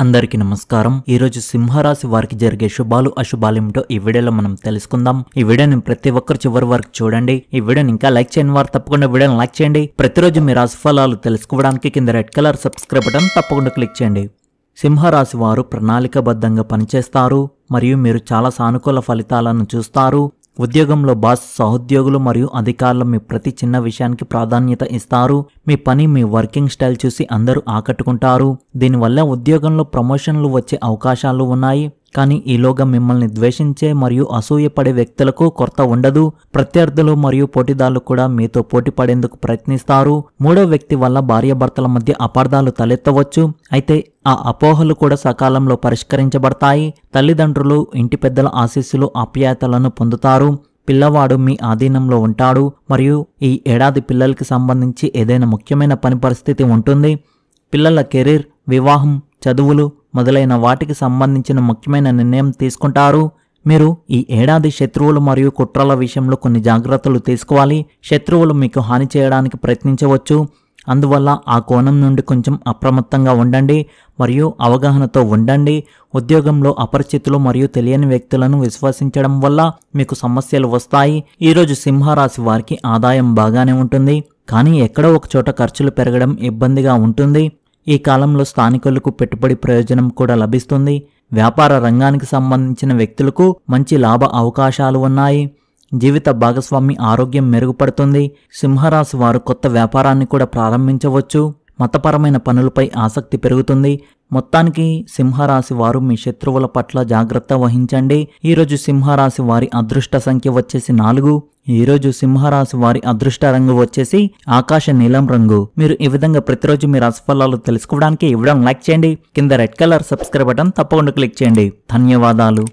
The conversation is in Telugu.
అందరికీ నమస్కారం ఈ రోజు సింహరాశి వారికి జరిగే శుభాలు అశుభాలు ఏమిటో ఈ వీడియోలో మనం తెలుసుకుందాం ఈ వీడియోని ప్రతి ఒక్కరు చివరి వరకు చూడండి ఈ వీడియోని ఇంకా లైక్ చేయని వారు తప్పకుండా వీడియోని లైక్ చేయండి ప్రతిరోజు మీ రాశి ఫలాలు తెలుసుకోవడానికి కింద రెడ్ కలర్ సబ్స్క్రైబ్ బటన్ తప్పకుండా క్లిక్ చేయండి సింహరాశి వారు ప్రణాళికబద్ధంగా పనిచేస్తారు మరియు మీరు చాలా సానుకూల ఫలితాలను చూస్తారు ఉద్యోగంలో బాస్ సహోద్యోగులు మరియు అధికారులు మీ ప్రతి చిన్న విషయానికి ప్రాధాన్యత ఇస్తారు మీ పని మీ వర్కింగ్ స్టైల్ చూసి అందరూ ఆకట్టుకుంటారు దీనివల్ల ఉద్యోగంలో ప్రమోషన్లు వచ్చే అవకాశాలు ఉన్నాయి కానీ ఈలోగా మిమ్మల్ని ద్వేషించే మరియు అసూయపడే వ్యక్తులకు కొరత ఉండదు ప్రత్యర్థులు మరియు పోటీదారులు కూడా మీతో పోటీ పడేందుకు ప్రయత్నిస్తారు మూడో వ్యక్తి వల్ల భార్యాభర్తల మధ్య అపార్థాలు తలెత్తవచ్చు అయితే ఆ అపోహలు కూడా సకాలంలో పరిష్కరించబడతాయి తల్లిదండ్రులు ఇంటి పెద్దల ఆశీస్సులు ఆప్యాయతలను పొందుతారు పిల్లవాడు మీ ఆధీనంలో ఉంటాడు మరియు ఈ ఏడాది పిల్లలకి సంబంధించి ఏదైనా ముఖ్యమైన పని పరిస్థితి ఉంటుంది పిల్లల కెరీర్ వివాహం చదువులు మొదలైన వాటికి సంబంధించిన ముఖ్యమైన నిర్ణయం తీసుకుంటారు మీరు ఈ ఏడాది శత్రువులు మరియు కుట్రల విషయంలో కొన్ని జాగ్రత్తలు తీసుకోవాలి శత్రువులు మీకు హాని చేయడానికి ప్రయత్నించవచ్చు అందువల్ల ఆ కోణం నుండి కొంచెం అప్రమత్తంగా ఉండండి మరియు అవగాహనతో ఉండండి ఉద్యోగంలో అపరిచితులు మరియు తెలియని వ్యక్తులను విశ్వసించడం వల్ల మీకు సమస్యలు వస్తాయి ఈరోజు సింహరాశి వారికి ఆదాయం బాగానే ఉంటుంది కానీ ఎక్కడో ఒక చోట ఖర్చులు పెరగడం ఇబ్బందిగా ఉంటుంది ఈ కాలంలో స్థానికులకు పెట్టుబడి ప్రయోజనం కూడా లభిస్తుంది వ్యాపార రంగానికి సంబంధించిన వ్యక్తులకు మంచి లాభ అవకాశాలు ఉన్నాయి జీవిత భాగస్వామి ఆరోగ్యం మెరుగుపడుతుంది సింహరాశి వారు కొత్త వ్యాపారాన్ని కూడా ప్రారంభించవచ్చు మతపరమైన పనులపై ఆసక్తి పెరుగుతుంది మొత్తానికి సింహరాశి వారు మీ శత్రువుల పట్ల జాగ్రత్త వహించండి ఈరోజు సింహరాశి వారి అదృష్ట సంఖ్య వచ్చేసి నాలుగు ఈరోజు సింహరాశి వారి అదృష్ట రంగు వచ్చేసి ఆకాశ నీలం రంగు మీరు ఈ విధంగా ప్రతిరోజు మీ రాశిఫలాలు తెలుసుకోవడానికి ఇవ్వడం లైక్ చేయండి కింద రెడ్ కలర్ సబ్స్క్రైబ్ బటన్ తప్పకుండా క్లిక్ చేయండి ధన్యవాదాలు